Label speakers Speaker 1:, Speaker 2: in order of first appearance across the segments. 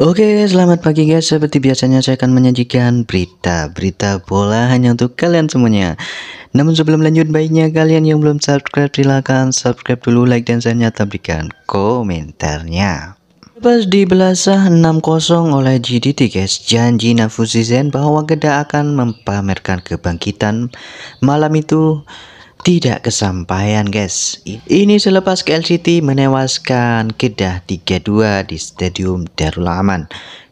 Speaker 1: Oke, selamat pagi guys. Seperti biasanya saya akan menyajikan berita-berita bola hanya untuk kalian semuanya. Namun sebelum lanjut baiknya kalian yang belum subscribe silahkan subscribe dulu, like dan share-nya berikan komentarnya. Pas dibelasah 6-0 oleh GDT guys, janji Zen bahwa Geda akan mempamerkan kebangkitan malam itu tidak kesampaian guys ini selepas KLCT menewaskan Kedah 3-2 di Stadium Darul Aman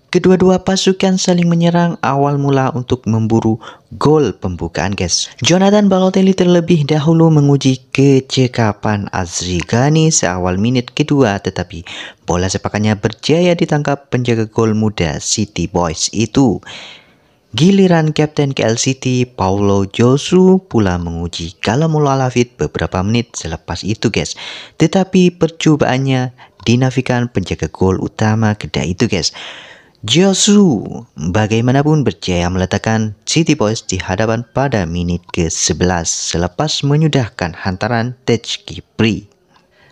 Speaker 1: Kedua-dua pasukan saling menyerang awal mula untuk memburu gol pembukaan guys. Jonathan Balotelli terlebih dahulu menguji kecekapan Azri Ghani seawal menit kedua tetapi bola sepakannya berjaya ditangkap penjaga gol muda City Boys itu. Giliran Kapten KL City Paulo Josu pula menguji kalau mula Alafit beberapa menit selepas itu guys. Tetapi percobaannya dinafikan penjaga gol utama kedai itu guys. Josu bagaimanapun berjaya meletakkan City Boys di hadapan pada menit ke-11 selepas menyudahkan hantaran Tej Kipri.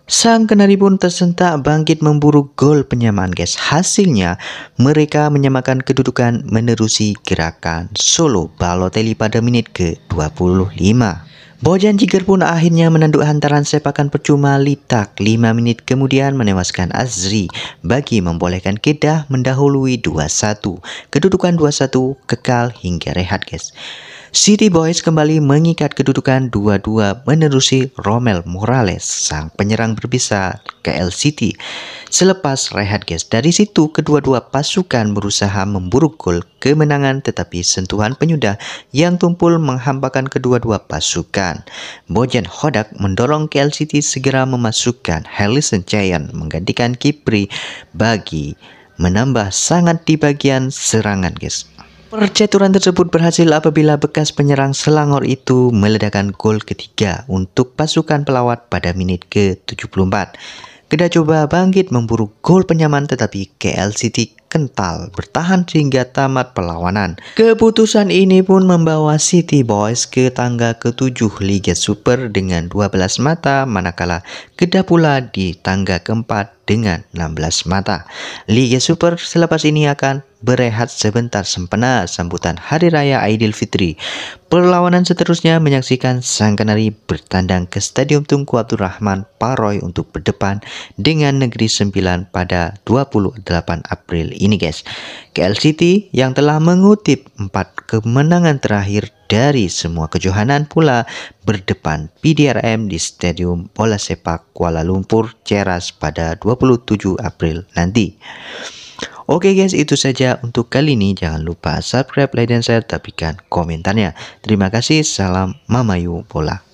Speaker 1: Sang kenari pun tersentak bangkit memburu gol penyamaan guys. Hasilnya, mereka menyamakan kedudukan menerusi gerakan solo Balotelli pada menit ke-25. Bojan Jiger pun akhirnya menanduk hantaran sepakan percuma Litak 5 menit kemudian menewaskan Azri bagi membolehkan Kedah mendahului 2-1. Kedudukan 2-1 kekal hingga rehat guys. City Boys kembali mengikat kedudukan 2-2 menerusi Romel Morales sang penyerang berbisa KL City. Selepas rehat guys, dari situ kedua-dua pasukan berusaha memburuk gol kemenangan tetapi sentuhan penyudah yang tumpul menghampakan kedua-dua pasukan. Bojan Hodak mendorong KLCT segera memasukkan Harrison Giant menggantikan Kipri bagi menambah sangat di bagian serangan guys. Percaturan tersebut berhasil apabila bekas penyerang Selangor itu meledakan gol ketiga untuk pasukan pelawat pada menit ke-74. Kedah coba bangkit memburu gol penyaman tetapi KL City kental bertahan sehingga tamat perlawanan. Keputusan ini pun membawa City Boys ke tangga ketujuh Liga Super dengan 12 mata manakala Kedah pula di tangga keempat dengan 16 mata. Liga Super selepas ini akan berehat sebentar sempena sambutan Hari Raya Idul Fitri. Perlawanan seterusnya menyaksikan Sang Kenari bertandang ke Stadium Tunku Abdul Rahman Paroy untuk berdepan dengan Negeri Sembilan pada 28 April ini guys. KL City yang telah mengutip empat kemenangan terakhir dari semua kejohanan pula berdepan PDRM di Stadium Bola Sepak Kuala Lumpur Ceras pada 27 April nanti. Oke guys, itu saja untuk kali ini. Jangan lupa subscribe, like, dan share, tapi kan komentarnya. Terima kasih. Salam Mamayu Bola.